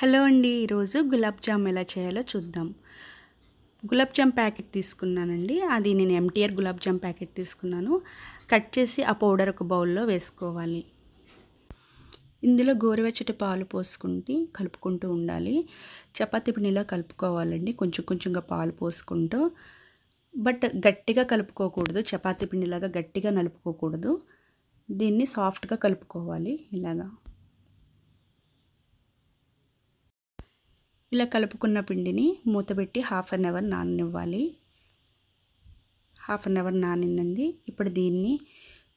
hello అండి ఈరోజు gulab jam ఎలా చేయాలో చూద్దాం గులాబ్ జామ్ ప్యాకెట్ తీసుకున్నానండి అది నేను ఎంటీఆర్ గులాబ్ జామ్ ప్యాకెట్ తీసుకున్నాను కట్ చేసి ఆ పౌడర్ ఒక బౌల్లో వేసుకోవాలి ఇందులో గోరువెచ్చటి పాలు పోసుకుంటూ కలుపుకుంటూ ఉండాలి చపాతీ పిండిలో కలుపుకోవాలండి కొంచెం కొంచెంగా పాలు పోసుకుంటూ బట్ గట్టిగా కలుపుకోకూడదు చపాతీ పిండిలాగా గట్టిగా నలుపుకోకూడదు దీన్ని సాఫ్ట్గా కలుపుకోవాలి ఇలాగా ఇలా కలుపుకున్న పిండిని మూతబెట్టి హాఫ్ అన్ అవర్ నాననివ్వాలి హాఫ్ అన్ అవర్ నానిందండి ఇప్పుడు దీన్ని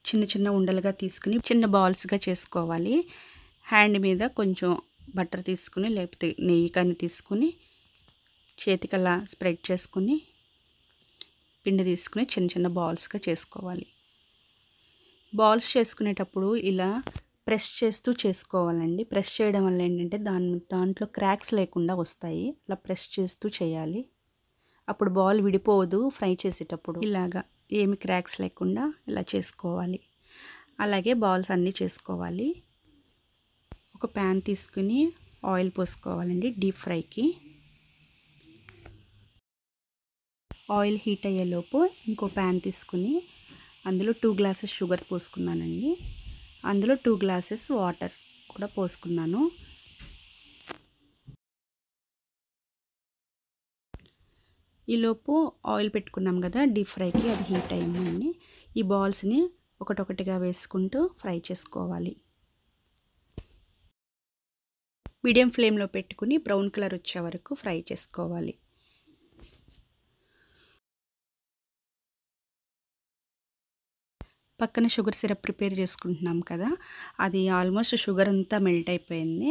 చిన్న చిన్న ఉండలుగా తీసుకుని చిన్న బాల్స్గా చేసుకోవాలి హ్యాండ్ మీద కొంచెం బట్టర్ తీసుకుని లేకపోతే నెయ్యి కానీ తీసుకుని చేతికలా స్ప్రెడ్ చేసుకుని పిండి తీసుకుని చిన్న చిన్న బాల్స్గా చేసుకోవాలి బాల్స్ చేసుకునేటప్పుడు ఇలా ప్రెస్ చేస్తూ చేసుకోవాలండి ప్రెస్ చేయడం వల్ల ఏంటంటే దాని దాంట్లో క్రాక్స్ లేకుండా వస్తాయి అలా ప్రెస్ చేస్తూ చేయాలి అప్పుడు బాల్ విడిపోదు ఫ్రై చేసేటప్పుడు ఇలాగా ఏమి క్రాక్స్ లేకుండా ఇలా చేసుకోవాలి అలాగే బాల్స్ అన్నీ చేసుకోవాలి ఒక ప్యాన్ తీసుకుని ఆయిల్ పోసుకోవాలండి డీప్ ఫ్రైకి ఆయిల్ హీట్ అయ్యేలోపు ఇంకో ప్యాన్ తీసుకుని అందులో టూ గ్లాసెస్ షుగర్ పోసుకున్నానండి అందులో టూ గ్లాసెస్ వాటర్ కూడా పోసుకున్నాను ఈలోపు ఆయిల్ పెట్టుకున్నాం కదా డీప్ ఫ్రైకి అది హీట్ అయిందండి ఈ బాల్స్ని ఒకటొకటిగా వేసుకుంటూ ఫ్రై చేసుకోవాలి మీడియం ఫ్లేమ్లో పెట్టుకుని బ్రౌన్ కలర్ వచ్చే వరకు ఫ్రై చేసుకోవాలి పక్కన షుగర్ సిరప్ ప్రిపేర్ చేసుకుంటున్నాం కదా అది ఆల్మోస్ట్ షుగర్ అంతా మెల్ట్ అయిపోయింది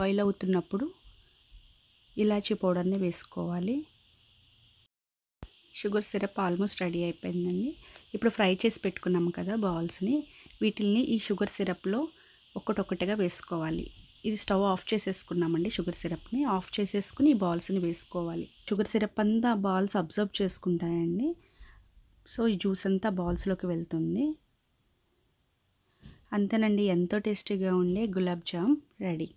బాయిల్ అవుతున్నప్పుడు ఇలాచీ పౌడర్ని వేసుకోవాలి షుగర్ సిరప్ ఆల్మోస్ట్ రెడీ అయిపోయిందండి ఇప్పుడు ఫ్రై చేసి పెట్టుకున్నాం కదా బాల్స్ని వీటిల్ని ఈ షుగర్ సిరప్లో ఒక్కటొక్కటిగా వేసుకోవాలి ఇది స్టవ్ ఆఫ్ చేసేసుకున్నామండి షుగర్ సిరప్ని ఆఫ్ చేసేసుకుని ఈ బాల్స్ని వేసుకోవాలి షుగర్ సిరప్ అంతా బాల్స్ అబ్జర్వ్ చేసుకుంటాయండి సో ఈ జ్యూస్ అంతా బాల్స్లోకి వెళ్తుంది అంతేనండి ఎంతో టేస్టీగా ఉండే gulab jam ready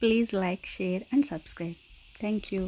please like share and subscribe thank you